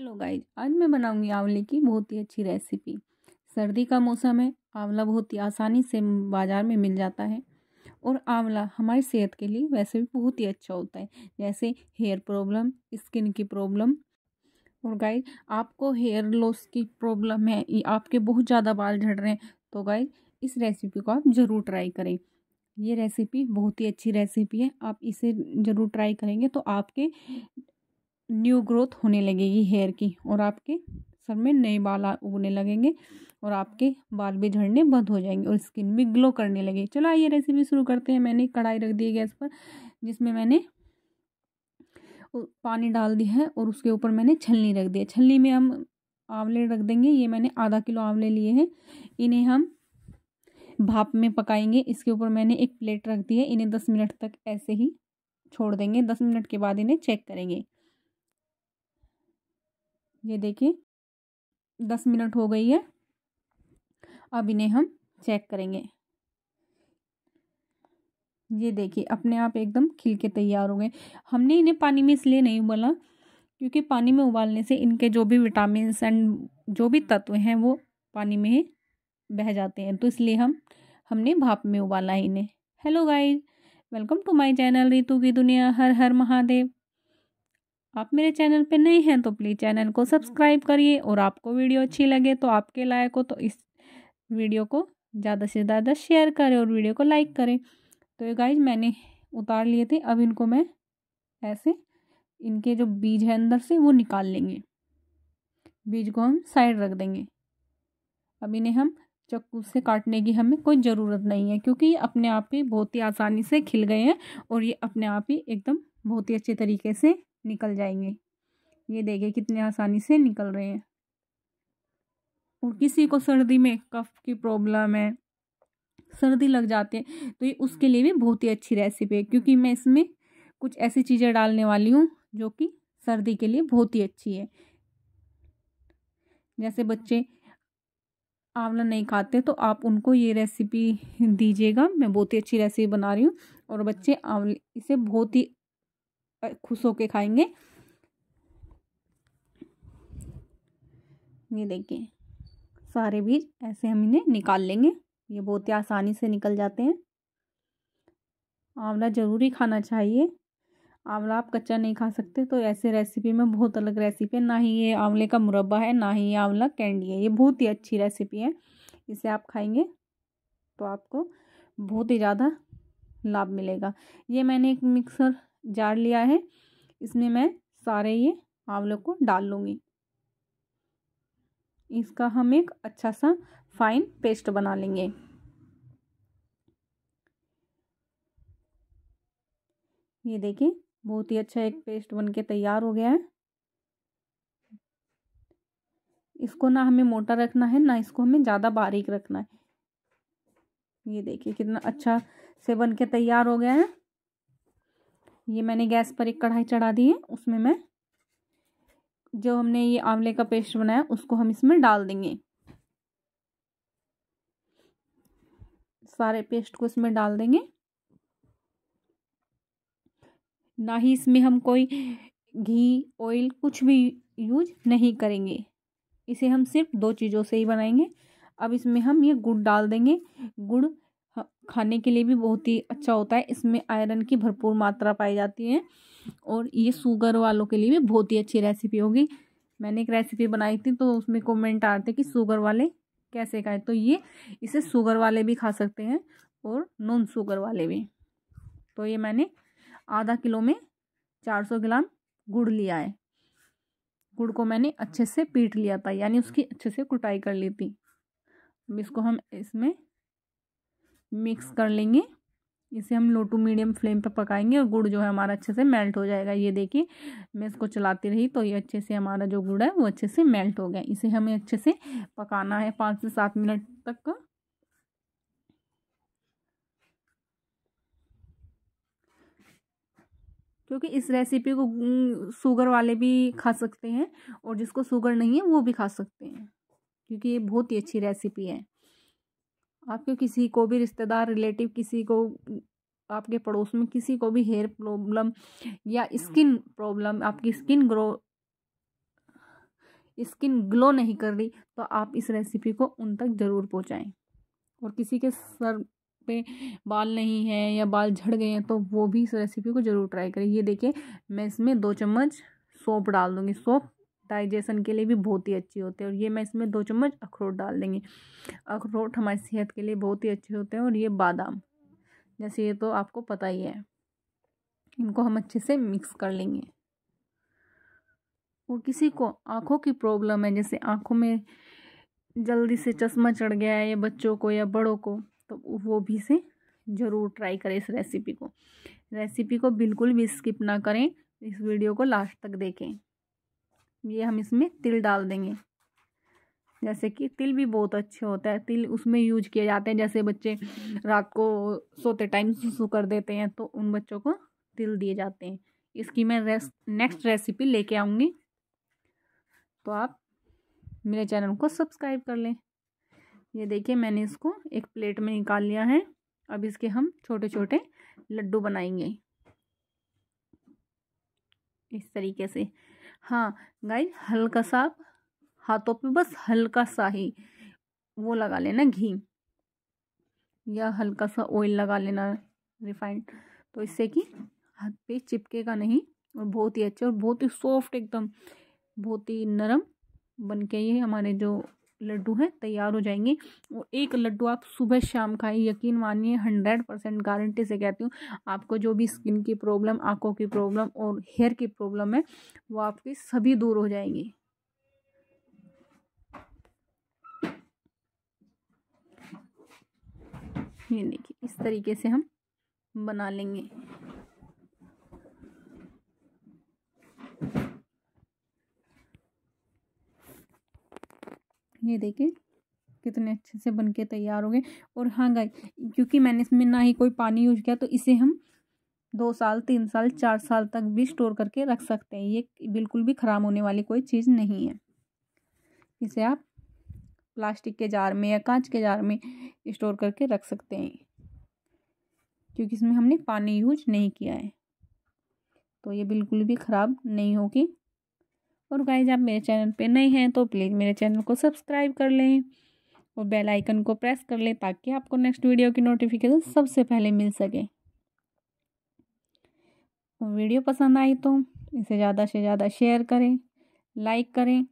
Hello guys आज मैं बनाऊंगी आंवले की बहुत ही अच्छी रेसिपी सर्दी का मौसम है आंवला बहुत ही आसानी से बाज़ार में मिल जाता है और आंवला हमारी सेहत के लिए वैसे भी बहुत ही अच्छा होता है जैसे हेयर प्रॉब्लम स्किन की प्रॉब्लम और गाइज आपको हेयर लॉस की प्रॉब्लम है आपके बहुत ज़्यादा बाल झड़ रहे हैं तो गाइज इस रेसिपी को आप ज़रूर ट्राई करें ये रेसिपी बहुत ही अच्छी रेसिपी है आप इसे ज़रूर ट्राई करेंगे तो आपके न्यू ग्रोथ होने लगेगी हेयर की और आपके सर में नए बाल उगने लगेंगे और आपके बाल भी झड़ने बंद हो जाएंगे और स्किन भी ग्लो करने लगे चलो आइए रेसिपी शुरू करते हैं मैंने कढ़ाई रख दी है गैस पर जिसमें मैंने पानी डाल दिया है और उसके ऊपर मैंने छलनी रख दी है छलनी में हम आंवले रख देंगे ये मैंने आधा किलो आंवले लिए हैं इन्हें हम भाप में पकाएंगे इसके ऊपर मैंने एक प्लेट रख दी है इन्हें दस मिनट तक ऐसे ही छोड़ देंगे दस मिनट के बाद इन्हें चेक करेंगे ये देखिए दस मिनट हो गई है अब इन्हें हम चेक करेंगे ये देखिए अपने आप एकदम खिल के तैयार हो गए हमने इन्हें पानी में इसलिए नहीं उबाला क्योंकि पानी में उबालने से इनके जो भी विटामिन एंड जो भी तत्व हैं वो पानी में ही बह जाते हैं तो इसलिए हम हमने भाप में उबाला है इन्हें hello guys welcome to my channel Ritu की दुनिया हर हर महादेव आप मेरे चैनल पे नए हैं तो प्लीज़ चैनल को सब्सक्राइब करिए और आपको वीडियो अच्छी लगे तो आपके लायक हो तो इस वीडियो को ज़्यादा से ज़्यादा शेयर करें और वीडियो को लाइक करें तो ये गाइज मैंने उतार लिए थे अब इनको मैं ऐसे इनके जो बीज है अंदर से वो निकाल लेंगे बीज को हम साइड रख देंगे अब इन्हें हम चक्कू से काटने की हमें कोई ज़रूरत नहीं है क्योंकि ये अपने आप ही बहुत ही आसानी से खिल गए हैं और ये अपने आप ही एकदम बहुत ही अच्छे तरीके से निकल जाएंगे ये देखिए कितने आसानी से निकल रहे हैं और किसी को सर्दी में कफ की प्रॉब्लम है सर्दी लग जाती है तो ये उसके लिए भी बहुत ही अच्छी रेसिपी है क्योंकि मैं इसमें कुछ ऐसी चीज़ें डालने वाली हूँ जो कि सर्दी के लिए बहुत ही अच्छी है जैसे बच्चे आंवला नहीं खाते तो आप उनको ये रेसिपी दीजिएगा मैं बहुत ही अच्छी रेसिपी बना रही हूँ और बच्चे आंवले इसे बहुत ही खुश होके खाएंगे ये देखिए सारे बीज ऐसे हम इन्हें निकाल लेंगे ये बहुत ही आसानी से निकल जाते हैं आंवला ज़रूरी खाना चाहिए आंवला आप कच्चा नहीं खा सकते तो ऐसे रेसिपी में बहुत अलग रेसिपी है ना ही ये आंवले का मुरब्बा है ना ही ये आंवला कैंडी है ये बहुत ही अच्छी रेसिपी है इसे आप खाएंगे तो आपको बहुत ही ज़्यादा लाभ मिलेगा ये मैंने एक मिक्सर जार लिया है इसमें मैं सारे ये आंवलों को डाल लूँगी इसका हम एक अच्छा सा फाइन पेस्ट बना लेंगे ये देखिए बहुत ही अच्छा एक पेस्ट बन के तैयार हो गया है इसको ना हमें मोटा रखना है ना इसको हमें ज़्यादा बारीक रखना है ये देखिए कितना अच्छा से बन के तैयार हो गया है ये मैंने गैस पर एक कढ़ाई चढ़ा दी है उसमें मैं जो हमने ये आंवले का पेस्ट बनाया उसको हम इसमें डाल देंगे सारे पेस्ट को इसमें डाल देंगे ना ही इसमें हम कोई घी ऑयल कुछ भी यूज नहीं करेंगे इसे हम सिर्फ दो चीज़ों से ही बनाएंगे अब इसमें हम ये गुड़ डाल देंगे गुड़ खाने के लिए भी बहुत ही अच्छा होता है इसमें आयरन की भरपूर मात्रा पाई जाती है और ये शुगर वालों के लिए भी बहुत ही अच्छी रेसिपी होगी मैंने एक रेसिपी बनाई थी तो उसमें कमेंट आ रहे थे कि शुगर वाले कैसे खाएँ तो ये इसे शुगर वाले भी खा सकते हैं और नॉन शुगर वाले भी तो ये मैंने आधा किलो में चार सौ ग्राम गुड़ लिया है गुड़ को मैंने अच्छे से पीट लिया था यानी उसकी अच्छे से कुटाई कर ली थी अब इसको हम इसमें मिक्स हाँ। कर लेंगे इसे हम लो टू मीडियम फ्लेम पर पकाएंगे और गुड़ जो है हमारा अच्छे से मेल्ट हो जाएगा ये देखिए मैं इसको चलाती रही तो ये अच्छे से हमारा जो गुड़ है वो अच्छे से मेल्ट हो गया इसे हमें अच्छे से पकाना है पाँच से सात मिनट तक क्योंकि इस रेसिपी को शुगर वाले भी खा सकते हैं और जिसको शुगर नहीं है वो भी खा सकते हैं क्योंकि ये बहुत ही अच्छी रेसिपी है आपके किसी को भी रिश्तेदार रिलेटिव किसी को आपके पड़ोस में किसी को भी हेयर प्रॉब्लम या स्किन प्रॉब्लम आपकी स्किन ग्रो स्किन ग्लो नहीं कर रही तो आप इस रेसिपी को उन तक ज़रूर पहुँचाएँ और किसी के सर पे बाल नहीं है या बाल झड़ गए हैं तो वो भी इस रेसिपी को ज़रूर ट्राई करें ये देखिए मैं इसमें दो चम्मच सोप डाल दूँगी सोप डाइजेशन के लिए भी बहुत ही अच्छी होती है और ये मैं इसमें दो चम्मच अखरोट डाल देंगे अखरोट हमारी सेहत के लिए बहुत ही अच्छे होते हैं और ये बादाम जैसे ये तो आपको पता ही है इनको हम अच्छे से मिक्स कर लेंगे और किसी को आँखों की प्रॉब्लम है जैसे आँखों में जल्दी से चश्मा चढ़ गया है या बच्चों को या बड़ों को तो वो भी से ज़रूर ट्राई करें इस रेसिपी को रेसिपी को बिल्कुल भी स्किप ना करें इस वीडियो को लास्ट तक देखें ये हम इसमें तिल डाल देंगे जैसे कि तिल भी बहुत अच्छे होता है तिल उसमें यूज किए जाते हैं जैसे बच्चे रात को सोते टाइम सुसु कर देते हैं तो उन बच्चों को तिल दिए जाते हैं इसकी मैं रेस नेक्स्ट रेसिपी लेके आऊँगी तो आप मेरे चैनल को सब्सक्राइब कर लें ये देखिए मैंने इसको एक प्लेट में निकाल लिया है अब इसके हम छोटे छोटे लड्डू बनाएंगे इस तरीके से हाँ गाय हल्का सा हाथों पे बस हल्का सा ही वो लगा लेना घी या हल्का सा ऑयल लगा लेना रिफाइंड तो इससे कि हाथ पे चिपकेगा नहीं और बहुत ही अच्छे और बहुत ही सॉफ्ट एकदम बहुत ही नरम बन के ये हमारे जो लड्डू हैं तैयार हो जाएंगे और एक लड्डू आप सुबह शाम खाएं यकीन मानिए हंड्रेड परसेंट गारंटी से कहती हूँ आपको जो भी स्किन की प्रॉब्लम आंखों की प्रॉब्लम और हेयर की प्रॉब्लम है वो आपकी सभी दूर हो जाएंगी ये देखिए इस तरीके से हम बना लेंगे ये देखिए कितने अच्छे से बन के तैयार हो गए और हाँ गाय क्योंकि मैंने इसमें ना ही कोई पानी यूज किया तो इसे हम दो साल तीन साल चार साल तक भी स्टोर करके रख सकते हैं ये बिल्कुल भी ख़राब होने वाली कोई चीज़ नहीं है इसे आप प्लास्टिक के जार में या कांच के जार में स्टोर करके रख सकते हैं क्योंकि इसमें हमने पानी यूज नहीं किया है तो ये बिल्कुल भी ख़राब नहीं होगी और गाइज आप मेरे चैनल पे नए हैं तो प्लीज़ मेरे चैनल को सब्सक्राइब कर लें और बेल आइकन को प्रेस कर लें ताकि आपको नेक्स्ट वीडियो की नोटिफिकेशन सबसे पहले मिल सके वीडियो पसंद आई तो इसे ज़्यादा से ज़्यादा शेयर करें लाइक करें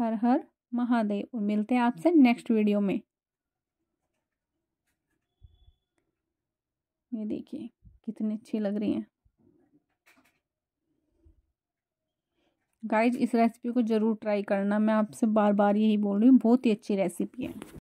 हर हर महादेव और मिलते हैं आपसे नेक्स्ट वीडियो में ये देखिए कितनी अच्छी लग रही हैं गाइज इस रेसिपी को ज़रूर ट्राई करना मैं आपसे बार बार यही बोल रही हूँ बहुत ही अच्छी रेसिपी है